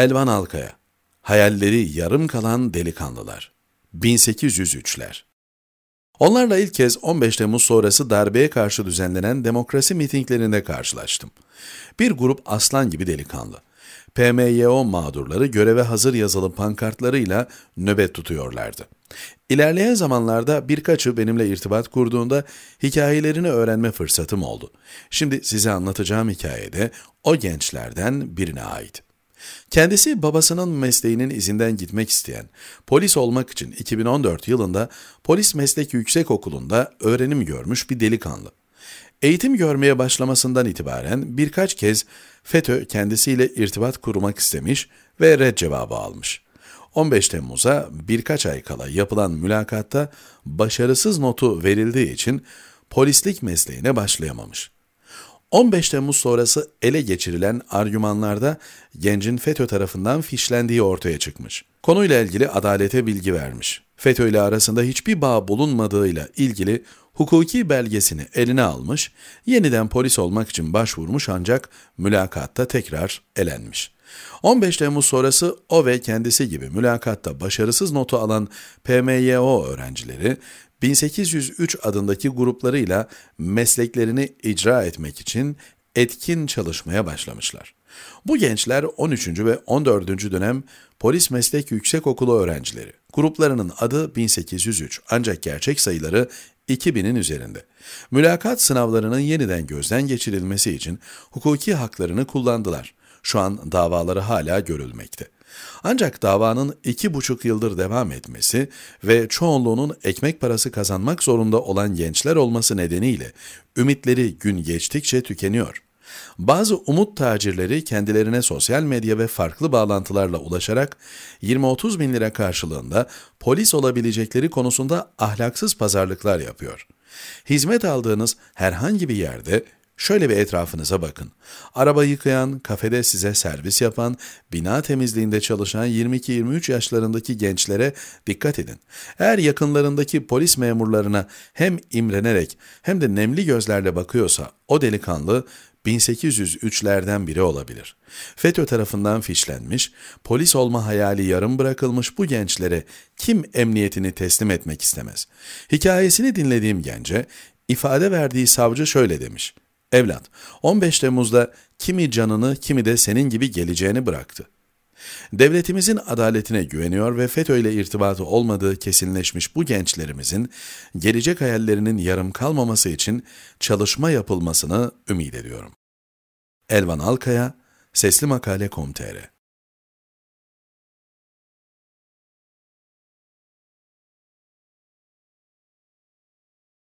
Elvan Alkaya, Hayalleri Yarım Kalan Delikanlılar, 1803'ler. Onlarla ilk kez 15 Temmuz sonrası darbeye karşı düzenlenen demokrasi mitinglerinde karşılaştım. Bir grup aslan gibi delikanlı. PMYO mağdurları göreve hazır yazılı pankartlarıyla nöbet tutuyorlardı. İlerleyen zamanlarda birkaçı benimle irtibat kurduğunda hikayelerini öğrenme fırsatım oldu. Şimdi size anlatacağım hikayede o gençlerden birine ait. Kendisi babasının mesleğinin izinden gitmek isteyen, polis olmak için 2014 yılında Polis Meslek okulunda öğrenim görmüş bir delikanlı. Eğitim görmeye başlamasından itibaren birkaç kez FETÖ kendisiyle irtibat kurmak istemiş ve red cevabı almış. 15 Temmuz'a birkaç ay kala yapılan mülakatta başarısız notu verildiği için polislik mesleğine başlayamamış. 15 Temmuz sonrası ele geçirilen argümanlarda gencin FETÖ tarafından fişlendiği ortaya çıkmış. Konuyla ilgili adalete bilgi vermiş. FETÖ ile arasında hiçbir bağ bulunmadığıyla ilgili hukuki belgesini eline almış, yeniden polis olmak için başvurmuş ancak mülakatta tekrar elenmiş. 15 Temmuz sonrası o ve kendisi gibi mülakatta başarısız notu alan PMYO öğrencileri 1803 adındaki gruplarıyla mesleklerini icra etmek için etkin çalışmaya başlamışlar. Bu gençler 13. ve 14. dönem Polis Meslek Yüksekokulu öğrencileri. Gruplarının adı 1803 ancak gerçek sayıları 2000'in üzerinde. Mülakat sınavlarının yeniden gözden geçirilmesi için hukuki haklarını kullandılar. Şu an davaları hala görülmekte. Ancak davanın iki buçuk yıldır devam etmesi ve çoğunluğunun ekmek parası kazanmak zorunda olan gençler olması nedeniyle ümitleri gün geçtikçe tükeniyor. Bazı umut tacirleri kendilerine sosyal medya ve farklı bağlantılarla ulaşarak 20-30 bin lira karşılığında polis olabilecekleri konusunda ahlaksız pazarlıklar yapıyor. Hizmet aldığınız herhangi bir yerde Şöyle bir etrafınıza bakın. Araba yıkayan, kafede size servis yapan, bina temizliğinde çalışan 22-23 yaşlarındaki gençlere dikkat edin. Eğer yakınlarındaki polis memurlarına hem imrenerek hem de nemli gözlerle bakıyorsa o delikanlı 1803'lerden biri olabilir. FETÖ tarafından fişlenmiş, polis olma hayali yarım bırakılmış bu gençlere kim emniyetini teslim etmek istemez? Hikayesini dinlediğim gence, ifade verdiği savcı şöyle demiş. Evlat, 15 Temmuz'da kimi canını kimi de senin gibi geleceğini bıraktı. Devletimizin adaletine güveniyor ve FETÖ ile irtibatı olmadığı kesinleşmiş bu gençlerimizin gelecek hayallerinin yarım kalmaması için çalışma yapılmasını ümit ediyorum. Elvan Alkaya, Sesli Makale.com.tr